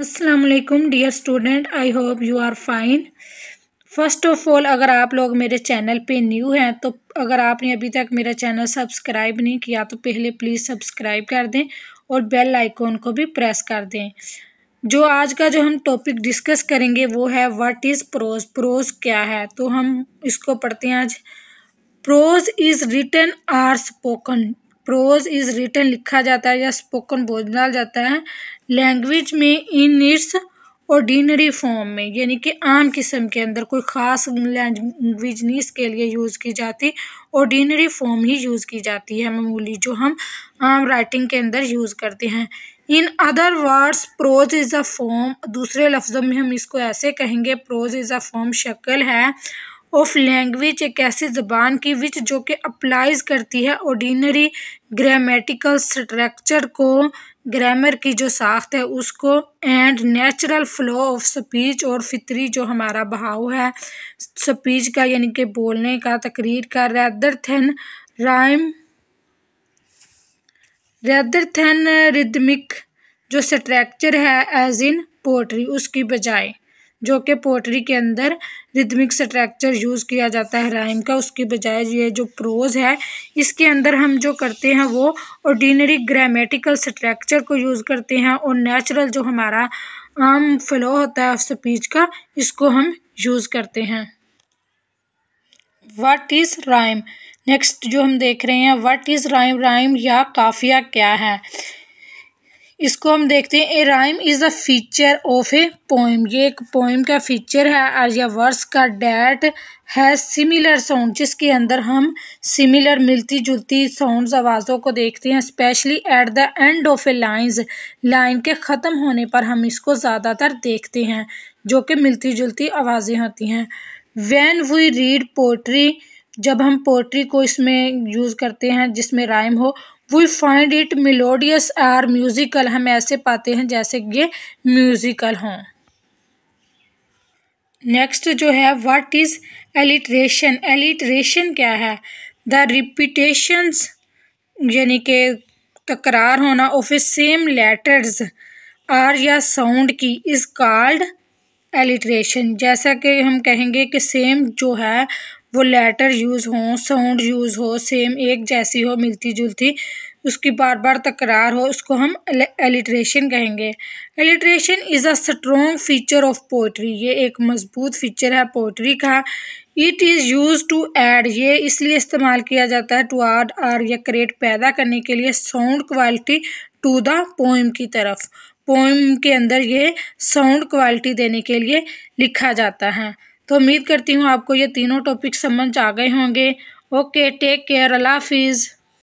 Aslam dear student I hope you are fine first of all अगर आप लोग मेरे चैनल पे न्यू हैं तो अगर आपने अभी तक मेरा चैनल सब्सक्राइब नहीं किया तो पहले प्लीज़ सब्सक्राइब कर दें और बेल आइकॉन को भी प्रेस कर दें जो आज का जो हम टॉपिक डिस्कस करेंगे वो है व्हाट इज़ प्रोज प्रोज क्या है तो हम इसको पढ़ते हैं आज prose is written or spoken prose is written लिखा जाता है या स्पोकन बोला जाता है लैंग्वेज में इन इट्स ऑर्डिनरी फॉर्म में यानी कि आम किस्म के अंदर कोई ख़ास लैंग्वेज नहीं इसके लिए यूज़ की जाती ऑर्डिनरी फॉर्म ही यूज़ की जाती है मामूली जो हम आम राइटिंग के अंदर यूज़ करते हैं in other words prose is a form दूसरे लफ्ज़ों में हम इसको ऐसे कहेंगे प्रोज इज़ अ फॉर्म शक्ल है ऑफ लैंग्वेज एक ऐसी ज़बान की विच जो कि अप्लाइज करती है ऑर्डिनरी ग्रामेटिकल स्ट्रक्चर को ग्रामर की जो साख्त है उसको and natural flow of speech और फितरी जो हमारा बहाव है स्पीच का यानी कि बोलने का तकरीर का rather than rhyme rather than rhythmic जो स्ट्रक्चर है एज इन पोट्री उसकी बजाय जो कि पोट्री के अंदर रिदमिक स्ट्रक्चर यूज़ किया जाता है राइम का उसकी बजाय ये जो प्रोज है इसके अंदर हम जो करते हैं वो ऑर्डिनरी ग्रामेटिकल स्ट्रक्चर को यूज़ करते हैं और नेचुरल जो हमारा आम um, फ्लो होता है स्पीच का इसको हम यूज़ करते हैं वट इज़ राइम नेक्स्ट जो हम देख रहे हैं वाट इज़ राइम राइम या काफिया क्या है इसको हम देखते हैं a rhyme is the feature of a poem ये एक पोइम का फीचर है और या वर्स का डैट है सिमिलर साउंड जिसके अंदर हम सिमिलर मिलती जुलती साउंड आवाज़ों को देखते हैं specially at the end of a lines line के ख़त्म होने पर हम इसको ज़्यादातर देखते हैं जो कि मिलती जुलती आवाज़ें होती हैं वैन वी रीड पोट्री जब हम पोट्री को इसमें यूज़ करते हैं जिसमें राइम हो we find it melodious or musical हम ऐसे पाते हैं जैसे ये म्यूज़िकल हों नेक्स्ट जो है व्हाट इज़ एलिट्रेशन एलिट्रेशन क्या है द रिपीटेशंस यानी कि तकरार होना of a same letters or या साउंड की इज़ कॉल्ड एलिट्रेशन जैसा कि हम कहेंगे कि सेम जो है वो लेटर यूज़ हों साउंड यूज़ हो सेम एक जैसी हो मिलती जुलती उसकी बार बार तकरार हो उसको हम एलिट्रेशन कहेंगे alliteration is a strong feature of poetry ये एक मजबूत फीचर है पोइट्री का it is use to add ये इसलिए इस्तेमाल किया जाता है टू आड आर या क्रिएट पैदा करने के लिए sound quality to the poem की तरफ पोइम के अंदर ये साउंड क्वालिटी देने के लिए लिखा जाता है तो उम्मीद करती हूँ आपको ये तीनों टॉपिक समझ आ गए होंगे ओके टेक केयर अल्लाह हाफिज़